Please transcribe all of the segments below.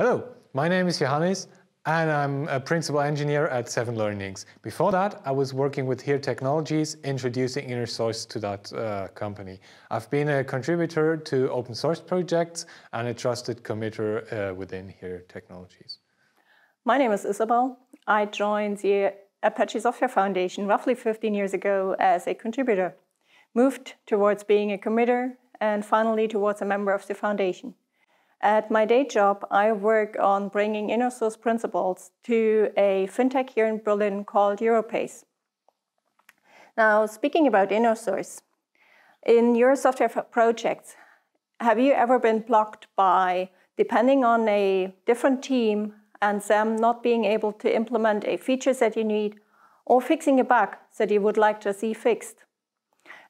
Hello, my name is Johannes and I'm a principal engineer at Seven Learnings. Before that, I was working with Here Technologies, introducing inner source to that uh, company. I've been a contributor to open source projects and a trusted committer uh, within Here Technologies. My name is Isabel. I joined the Apache Software Foundation roughly 15 years ago as a contributor, moved towards being a committer, and finally towards a member of the foundation. At my day job, I work on bringing inner source principles to a fintech here in Berlin called Europace. Now, speaking about inner source, in your software projects, have you ever been blocked by depending on a different team and them not being able to implement a feature that you need or fixing a bug that you would like to see fixed?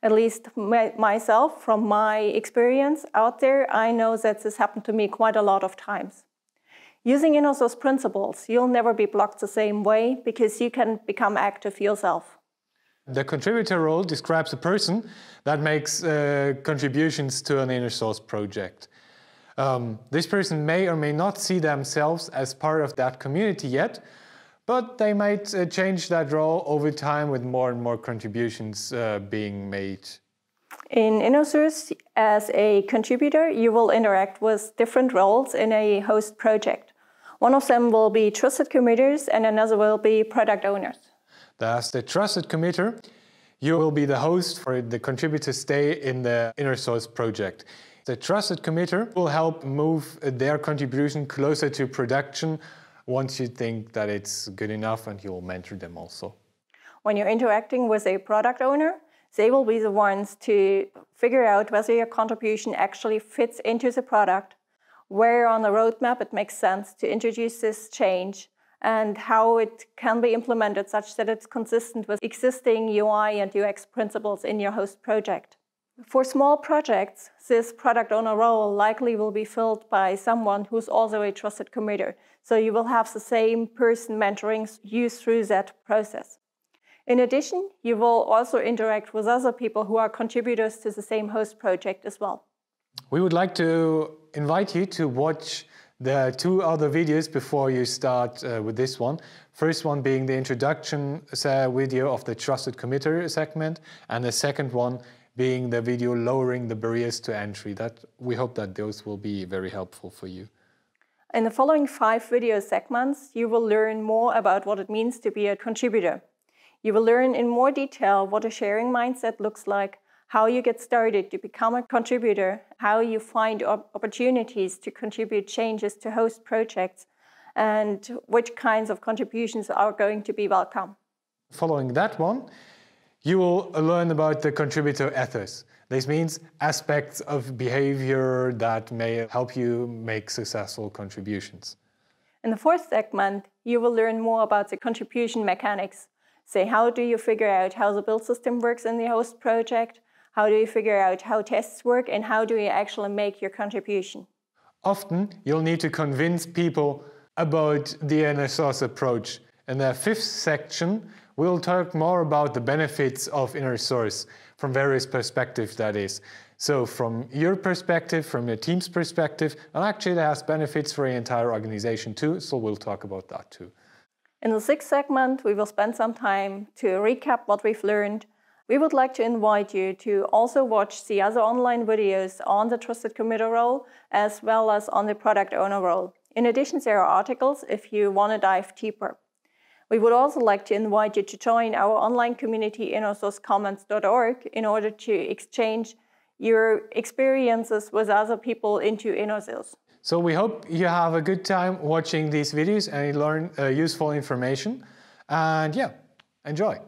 at least my, myself, from my experience out there, I know that this happened to me quite a lot of times. Using source principles, you'll never be blocked the same way because you can become active yourself. The contributor role describes a person that makes uh, contributions to an inner source project. Um, this person may or may not see themselves as part of that community yet, but they might uh, change that role over time with more and more contributions uh, being made. In InnoSource, as a contributor, you will interact with different roles in a host project. One of them will be trusted committers and another will be product owners. That's the trusted committer. You will be the host for the contributors' stay in the inner source project. The trusted committer will help move their contribution closer to production once you think that it's good enough and you'll mentor them also. When you're interacting with a product owner, they will be the ones to figure out whether your contribution actually fits into the product, where on the roadmap it makes sense to introduce this change, and how it can be implemented such that it's consistent with existing UI and UX principles in your host project. For small projects, this product owner role likely will be filled by someone who's also a trusted committer. So you will have the same person mentoring you through that process. In addition, you will also interact with other people who are contributors to the same host project as well. We would like to invite you to watch the two other videos before you start uh, with this one. First one being the introduction uh, video of the trusted committer segment, and the second one being the video, lowering the barriers to entry. That We hope that those will be very helpful for you. In the following five video segments, you will learn more about what it means to be a contributor. You will learn in more detail what a sharing mindset looks like, how you get started to become a contributor, how you find op opportunities to contribute changes to host projects, and which kinds of contributions are going to be welcome. Following that one, you will learn about the contributor ethos. This means aspects of behavior that may help you make successful contributions. In the fourth segment, you will learn more about the contribution mechanics. Say, how do you figure out how the build system works in the host project? How do you figure out how tests work? And how do you actually make your contribution? Often, you'll need to convince people about the NSOS approach. In their fifth section, We'll talk more about the benefits of inner source from various perspectives, that is. So from your perspective, from your team's perspective, and actually it has benefits for the entire organization too, so we'll talk about that too. In the sixth segment, we will spend some time to recap what we've learned. We would like to invite you to also watch the other online videos on the Trusted Committer role, as well as on the Product Owner role. In addition, there are articles if you want to dive deeper. We would also like to invite you to join our online community inosourcecommons.org in order to exchange your experiences with other people into InnoSales. So we hope you have a good time watching these videos and you learn uh, useful information. And yeah, enjoy.